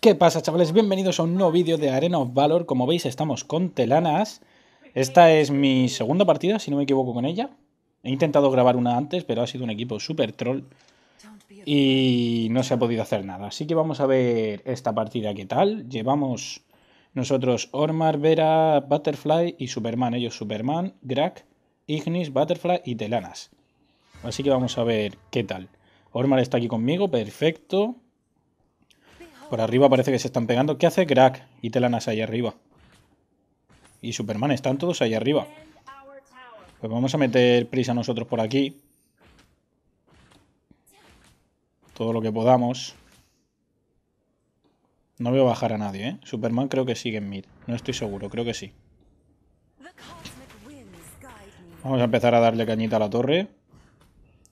¿Qué pasa chavales? Bienvenidos a un nuevo vídeo de Arena of Valor, como veis estamos con Telanas Esta es mi segunda partida, si no me equivoco con ella He intentado grabar una antes, pero ha sido un equipo super troll Y no se ha podido hacer nada, así que vamos a ver esta partida qué tal Llevamos nosotros Ormar, Vera, Butterfly y Superman Ellos Superman, Grak, Ignis, Butterfly y Telanas Así que vamos a ver qué tal Ormar está aquí conmigo, perfecto por arriba parece que se están pegando. ¿Qué hace Crack y Telanas ahí arriba? Y Superman, están todos ahí arriba. Pues vamos a meter prisa nosotros por aquí. Todo lo que podamos. No veo bajar a nadie, ¿eh? Superman creo que sigue en mid. No estoy seguro, creo que sí. Vamos a empezar a darle cañita a la torre.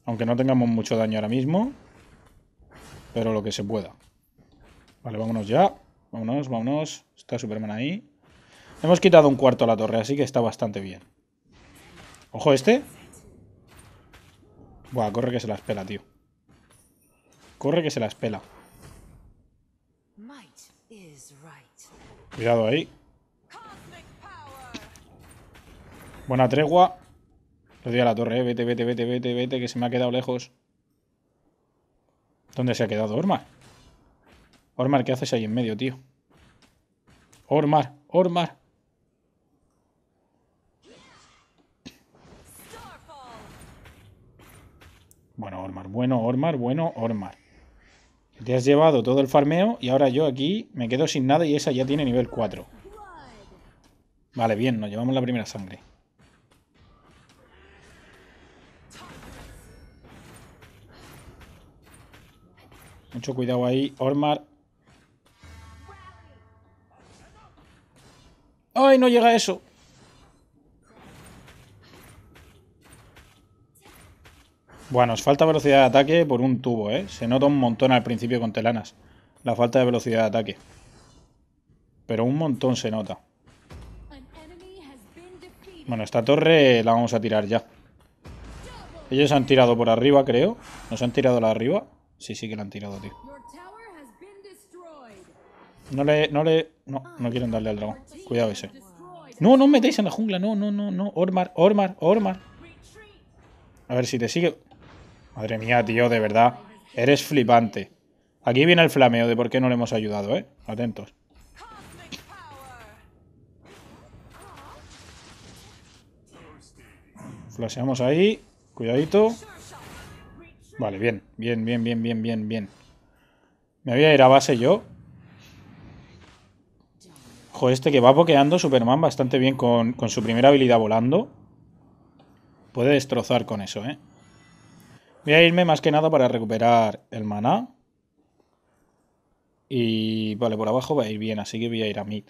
Aunque no tengamos mucho daño ahora mismo. Pero lo que se pueda. Vale, vámonos ya. Vámonos, vámonos. Está Superman ahí. Hemos quitado un cuarto a la torre, así que está bastante bien. Ojo este. Buah, corre que se la pela, tío. Corre que se la pela. Cuidado ahí. Buena tregua. Le doy a la torre, eh. Vete, vete, vete, vete, vete, que se me ha quedado lejos. ¿Dónde se ha quedado Orma? Ormar, ¿qué haces ahí en medio, tío? Ormar, Ormar. Bueno, Ormar, bueno, Ormar, bueno, Ormar. Te has llevado todo el farmeo y ahora yo aquí me quedo sin nada y esa ya tiene nivel 4. Vale, bien, nos llevamos la primera sangre. Mucho cuidado ahí, Ormar. ¡Ay, no llega eso! Bueno, os falta velocidad de ataque por un tubo, ¿eh? Se nota un montón al principio con telanas. La falta de velocidad de ataque. Pero un montón se nota. Bueno, esta torre la vamos a tirar ya. Ellos han tirado por arriba, creo. ¿Nos han tirado la arriba? Sí, sí que la han tirado, tío. No le... No le... No, no quieren darle al dragón. Cuidado ese. No, no metéis en la jungla. No, no, no, no. Ormar, Ormar, Ormar. A ver si te sigue. Madre mía, tío, de verdad. Eres flipante. Aquí viene el flameo de por qué no le hemos ayudado, ¿eh? Atentos. Flaseamos ahí. Cuidadito. Vale, bien. Bien, bien, bien, bien, bien, bien. Me voy a ir a base yo este que va boqueando Superman bastante bien con, con su primera habilidad volando. Puede destrozar con eso, ¿eh? Voy a irme más que nada para recuperar el maná. Y vale, por abajo va a ir bien, así que voy a ir a mid.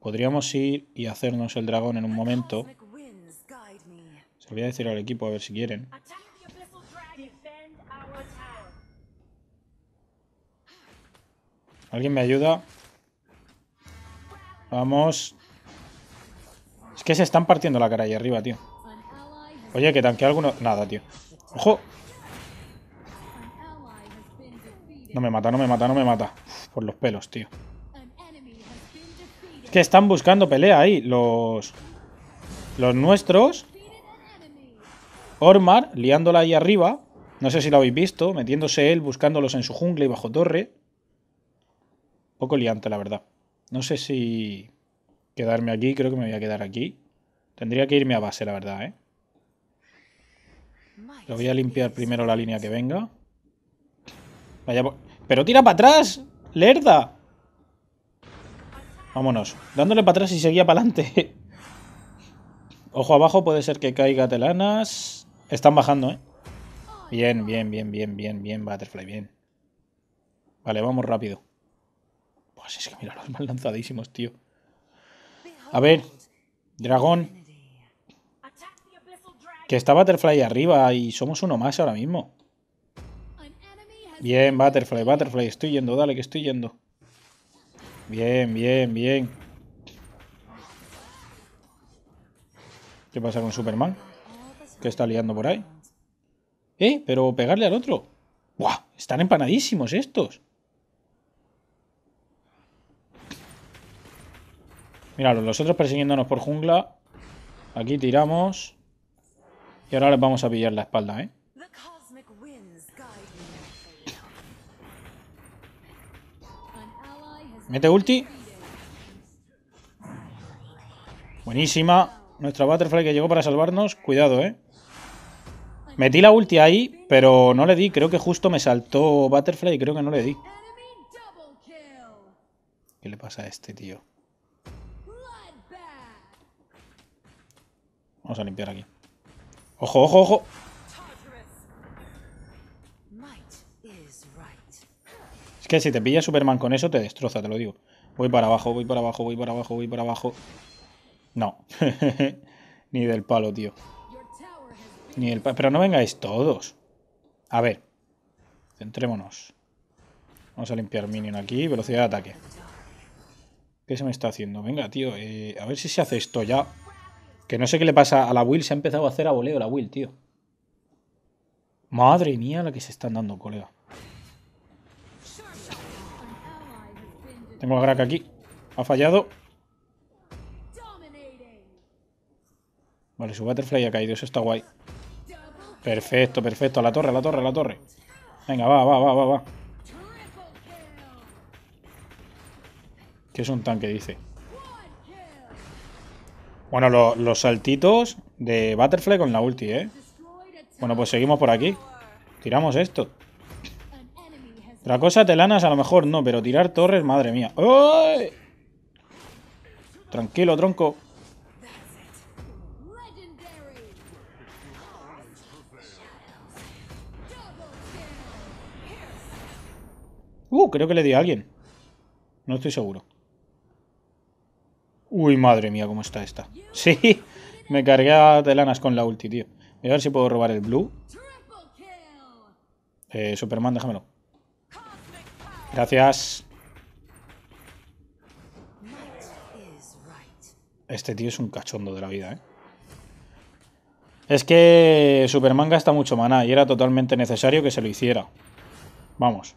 Podríamos ir y hacernos el dragón en un momento. Se lo voy a decir al equipo a ver si quieren. ¿Alguien me ayuda? Vamos. Es que se están partiendo la cara ahí arriba, tío. Oye, que tanquea alguno... Nada, tío. ¡Ojo! No me mata, no me mata, no me mata. por los pelos, tío. Es que están buscando pelea ahí. Los... Los nuestros. Ormar, liándola ahí arriba. No sé si lo habéis visto. Metiéndose él, buscándolos en su jungla y bajo torre. poco liante, la verdad. No sé si quedarme aquí, creo que me voy a quedar aquí. Tendría que irme a base, la verdad, ¿eh? Lo voy a limpiar primero la línea que venga. Vaya, pero tira para atrás, lerda. Vámonos. Dándole para atrás y seguía para adelante. Ojo abajo, puede ser que caiga telanas. Están bajando, ¿eh? Bien, bien, bien, bien, bien, bien, Butterfly, bien. Vale, vamos rápido es que mira los mal lanzadísimos, tío. A ver, dragón. Que está Butterfly arriba y somos uno más ahora mismo. Bien, Butterfly, Butterfly, estoy yendo, dale, que estoy yendo. Bien, bien, bien. ¿Qué pasa con Superman? Que está liando por ahí. Eh, pero pegarle al otro. ¡Buah! Están empanadísimos estos. Míralo, los persiguiéndonos por jungla. Aquí tiramos. Y ahora les vamos a pillar la espalda, ¿eh? Mete ulti. Buenísima. Nuestra Butterfly que llegó para salvarnos. Cuidado, ¿eh? Metí la ulti ahí, pero no le di. Creo que justo me saltó Butterfly y creo que no le di. ¿Qué le pasa a este tío? Vamos a limpiar aquí. ¡Ojo, ojo, ojo! Es que si te pilla Superman con eso, te destroza, te lo digo. Voy para abajo, voy para abajo, voy para abajo, voy para abajo. No. Ni del palo, tío. Ni el Pero no vengáis todos. A ver. Centrémonos. Vamos a limpiar minion aquí. Velocidad de ataque. ¿Qué se me está haciendo? Venga, tío. Eh, a ver si se hace esto ya. Que no sé qué le pasa a la Will, se ha empezado a hacer a voleo la Will, tío. Madre mía, la que se están dando, colega. Tengo a Grack aquí. Ha fallado. Vale, su Butterfly ha caído. Eso está guay. Perfecto, perfecto. A la torre, a la torre, a la torre. Venga, va, va, va, va, va. Que es un tanque, dice. Bueno, los saltitos de Butterfly con la ulti, ¿eh? Bueno, pues seguimos por aquí. Tiramos esto. Otra cosa, telanas a lo mejor no, pero tirar torres, madre mía. Tranquilo, tronco. Uh, creo que le di a alguien. No estoy seguro. Uy, madre mía, cómo está esta. Sí, me cargué de lanas con la ulti, tío. a ver si puedo robar el blue. Eh, Superman, déjamelo. Gracias. Este tío es un cachondo de la vida, ¿eh? Es que Superman gasta mucho maná y era totalmente necesario que se lo hiciera. Vamos.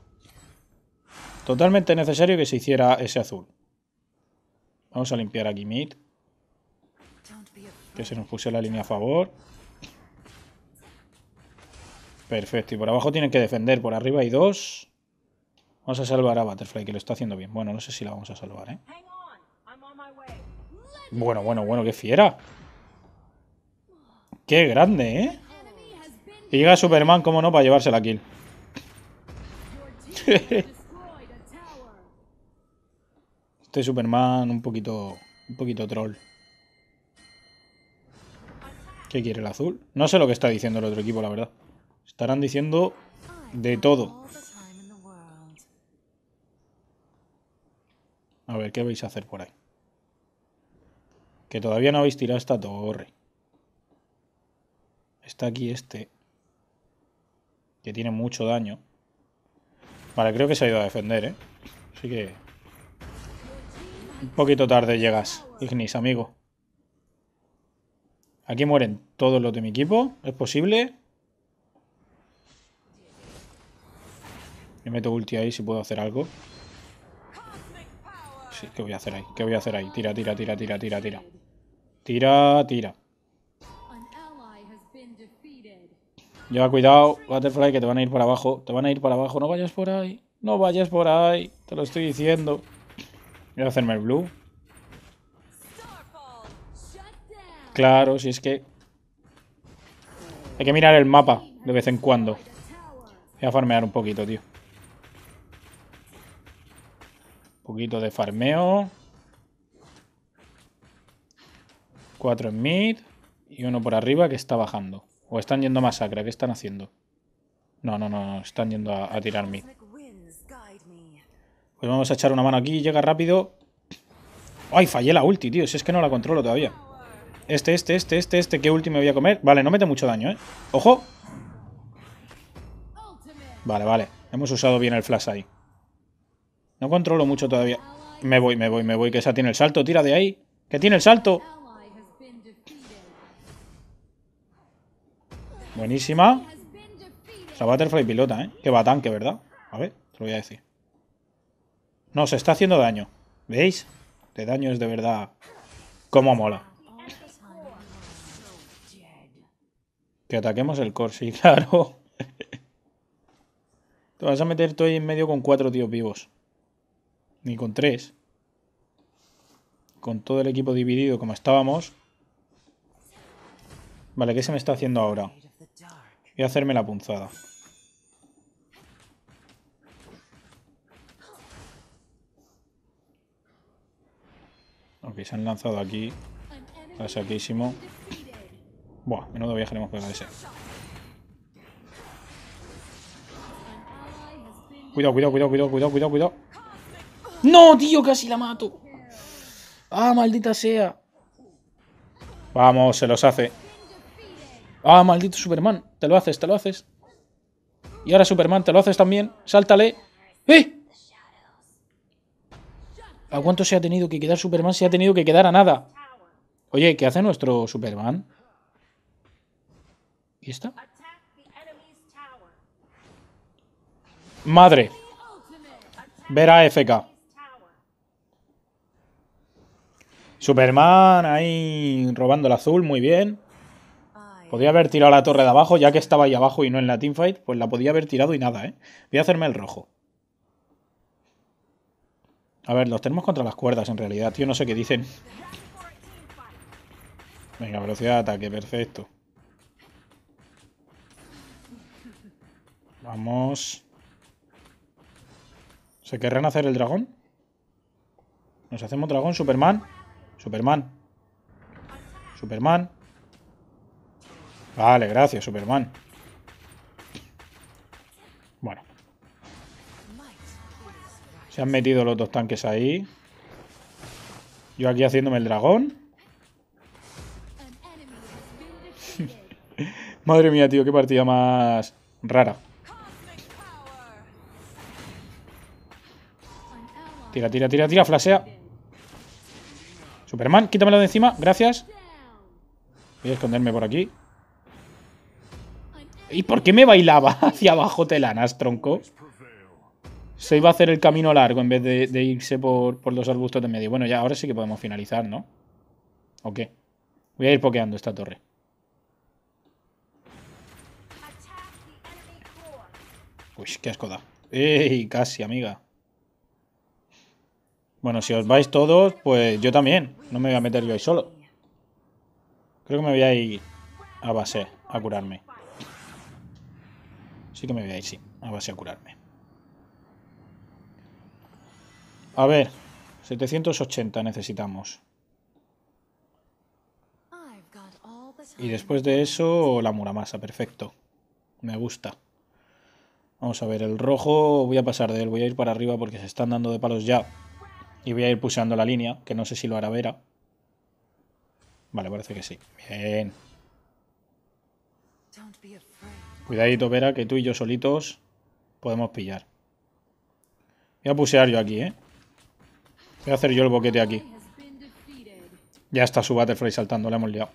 Totalmente necesario que se hiciera ese azul. Vamos a limpiar aquí mid. Que se nos puse la línea a favor. Perfecto. Y por abajo tienen que defender. Por arriba hay dos. Vamos a salvar a Butterfly, que lo está haciendo bien. Bueno, no sé si la vamos a salvar, ¿eh? Bueno, bueno, bueno, qué fiera. Qué grande, ¿eh? Y llega Superman, cómo no, para llevarse la kill. este Superman un poquito, un poquito troll. ¿Qué quiere el azul? No sé lo que está diciendo el otro equipo, la verdad. Estarán diciendo de todo. A ver, ¿qué vais a hacer por ahí? Que todavía no habéis tirado esta torre. Está aquí este. Que tiene mucho daño. Vale, creo que se ha ido a defender, ¿eh? Así que un poquito tarde llegas, Ignis, amigo. Aquí mueren todos los de mi equipo. ¿Es posible? Me meto ulti ahí si puedo hacer algo. Sí, ¿qué voy a hacer ahí? ¿Qué voy a hacer ahí? Tira, tira, tira, tira, tira, tira. Tira, tira. Lleva cuidado, Butterfly, que te van a ir para abajo. Te van a ir para abajo. No vayas por ahí. No vayas por ahí. Te lo estoy diciendo. Voy a hacerme el blue. Claro, si es que... Hay que mirar el mapa de vez en cuando. Voy a farmear un poquito, tío. Un poquito de farmeo. Cuatro en mid. Y uno por arriba que está bajando. O están yendo a masacre. ¿Qué están haciendo? No, no, no. Están yendo a, a tirar mid. Pues vamos a echar una mano aquí, llega rápido. ¡Ay, fallé la ulti, tío! Si es que no la controlo todavía. Este, este, este, este, este. ¿Qué ulti me voy a comer? Vale, no mete mucho daño, ¿eh? ¡Ojo! Vale, vale. Hemos usado bien el flash ahí. No controlo mucho todavía. Me voy, me voy, me voy. Que esa tiene el salto. Tira de ahí. Que tiene el salto. Buenísima. La Butterfly pilota, ¿eh? Qué tanque, ¿verdad? A ver, te lo voy a decir. No, se está haciendo daño. ¿Veis? De daño es de verdad... Como mola. Que ataquemos el core, sí, claro. Te vas a meter tú en medio con cuatro tíos vivos. Ni con tres. Con todo el equipo dividido como estábamos. Vale, ¿qué se me está haciendo ahora? Voy a hacerme la punzada. Ok, se han lanzado aquí. A saquísimo. Buah, menudo viajaremos le Cuidado, cuidado, cuidado, cuidado, cuidado, cuidado, cuidado. ¡No, tío! Casi la mato. ¡Ah, maldita sea! Vamos, se los hace. ¡Ah, maldito Superman! Te lo haces, te lo haces. Y ahora Superman, te lo haces también. ¡Sáltale! ¡Eh! ¿A cuánto se ha tenido que quedar Superman? Se ha tenido que quedar a nada. Oye, ¿qué hace nuestro Superman? ¿Y esta? Madre. Verá, FK. Superman ahí robando el azul, muy bien. Podría haber tirado la torre de abajo, ya que estaba ahí abajo y no en la teamfight, pues la podía haber tirado y nada, ¿eh? Voy a hacerme el rojo. A ver, los tenemos contra las cuerdas en realidad, tío. No sé qué dicen. Venga, velocidad de ataque, perfecto. Vamos. ¿Se querrán hacer el dragón? ¿Nos hacemos dragón? ¿Superman? Superman. Superman. Vale, gracias, Superman. Se han metido los dos tanques ahí. Yo aquí haciéndome el dragón. Madre mía, tío, qué partida más rara. Tira, tira, tira, tira, Flasea. Superman, quítamelo de encima, gracias. Voy a esconderme por aquí. ¿Y por qué me bailaba hacia abajo telanas, tronco? Se iba a hacer el camino largo en vez de, irse por, los arbustos de medio. Bueno, ya ahora sí que podemos finalizar, ¿no? ¿O qué? Voy a ir pokeando esta torre. Uy, qué escoda. ¡Ey! Casi, amiga. Bueno, si os vais todos, pues yo también. No me voy a meter yo ahí solo. Creo que me voy a ir a base a curarme. Sí que me voy a ir, sí. A base a curarme. A ver, 780 necesitamos. Y después de eso, la muramasa, perfecto. Me gusta. Vamos a ver, el rojo voy a pasar de él, voy a ir para arriba porque se están dando de palos ya. Y voy a ir puseando la línea, que no sé si lo hará Vera. Vale, parece que sí. Bien. Cuidadito, Vera, que tú y yo solitos podemos pillar. Voy a pusear yo aquí, ¿eh? Voy a hacer yo el boquete aquí. Ya está su Butterfly saltando, le hemos liado.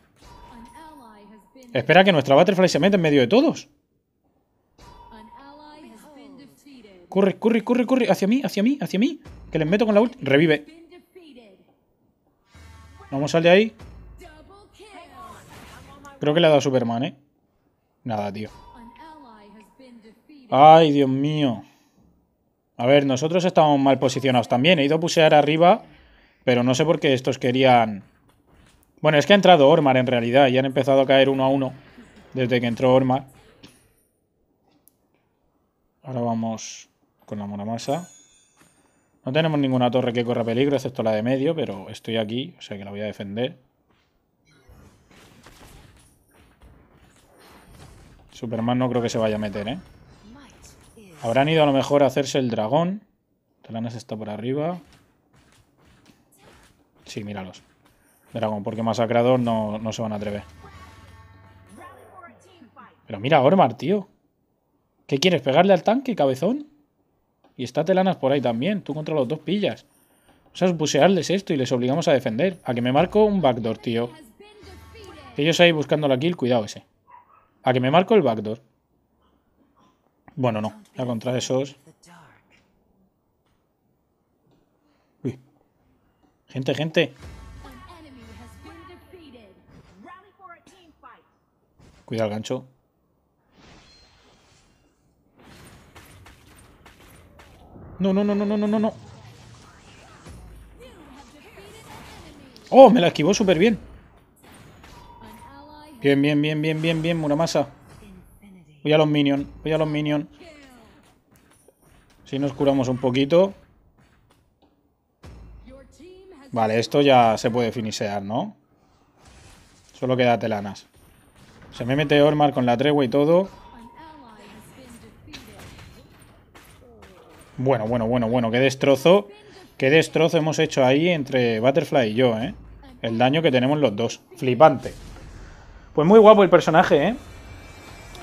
Espera que nuestra Butterfly se mete en medio de todos. Corre, corre, corre, corre. Hacia mí, hacia mí, hacia mí. Que les meto con la ult, Revive. Vamos, al de ahí. Creo que le ha dado Superman, ¿eh? Nada, tío. Ay, Dios mío. A ver, nosotros estamos mal posicionados también. He ido a pusear arriba, pero no sé por qué estos querían... Bueno, es que ha entrado Ormar en realidad y han empezado a caer uno a uno desde que entró Ormar. Ahora vamos con la monomasa. No tenemos ninguna torre que corra peligro, excepto la de medio, pero estoy aquí, o sea que la voy a defender. Superman no creo que se vaya a meter, ¿eh? Habrán ido a lo mejor a hacerse el dragón. Telanas está por arriba. Sí, míralos. Dragón, porque masacrador no, no se van a atrever. Pero mira, Ormar, tío. ¿Qué quieres? ¿Pegarle al tanque, cabezón? Y está Telanas por ahí también. Tú contra los dos pillas. O sea, es busearles esto y les obligamos a defender. A que me marco un backdoor, tío. Ellos ahí buscando la kill. Cuidado ese. A que me marco el backdoor. Bueno, no. la contra esos. Uy. Gente, gente. Cuidado el gancho. No, no, no, no, no, no, no. Oh, me la esquivó súper bien. Bien, bien, bien, bien, bien, bien, Muramasa. Voy a los minions, voy a los minions. Si nos curamos un poquito. Vale, esto ya se puede finisear, ¿no? Solo queda telanas. Se me mete Ormar con la tregua y todo. Bueno, bueno, bueno, bueno. Qué destrozo. Qué destrozo hemos hecho ahí entre Butterfly y yo, ¿eh? El daño que tenemos los dos. Flipante. Pues muy guapo el personaje, ¿eh?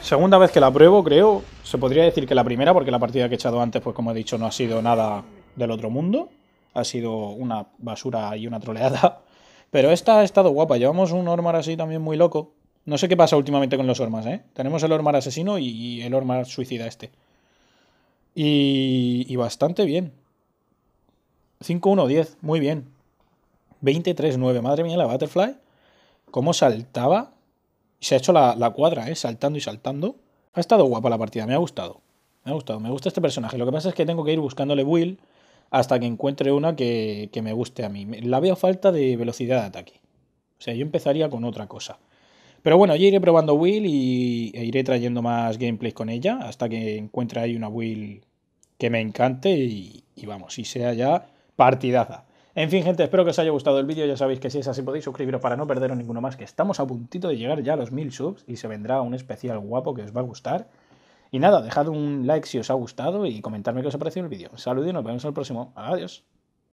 Segunda vez que la pruebo, creo. Se podría decir que la primera, porque la partida que he echado antes, pues como he dicho, no ha sido nada del otro mundo. Ha sido una basura y una troleada. Pero esta ha estado guapa. Llevamos un Ormar así también muy loco. No sé qué pasa últimamente con los Ormas, ¿eh? Tenemos el Ormar asesino y el Ormar suicida este. Y, y bastante bien. 5-1-10, muy bien. 23-9, madre mía, la Butterfly. ¿Cómo saltaba? se ha hecho la, cuadra, ¿eh? Saltando y saltando. Ha estado guapa la partida, me ha gustado. Me ha gustado, me gusta este personaje. Lo que pasa es que tengo que ir buscándole Will hasta que encuentre una que, me guste a mí. La veo falta de velocidad de ataque. O sea, yo empezaría con otra cosa. Pero bueno, yo iré probando Will y e iré trayendo más gameplay con ella hasta que encuentre ahí una Will que me encante y, y vamos, y sea ya partidaza. En fin, gente, espero que os haya gustado el vídeo. Ya sabéis que si es así podéis suscribiros para no perderos ninguno más, que estamos a puntito de llegar ya a los 1000 subs y se vendrá un especial guapo que os va a gustar. Y nada, dejad un like si os ha gustado y comentadme qué os ha parecido el vídeo. Saludos saludo y nos vemos en el próximo. Adiós.